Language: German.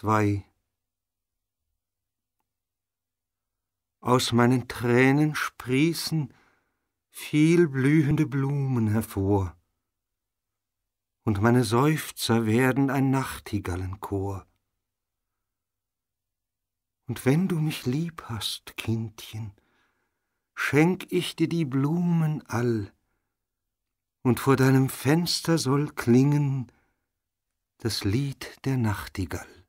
zwei. Aus meinen Tränen sprießen viel blühende Blumen hervor, und meine Seufzer werden ein Nachtigallenchor. Und wenn du mich lieb hast, Kindchen, schenk ich dir die Blumen all, und vor deinem Fenster soll klingen das Lied der Nachtigall.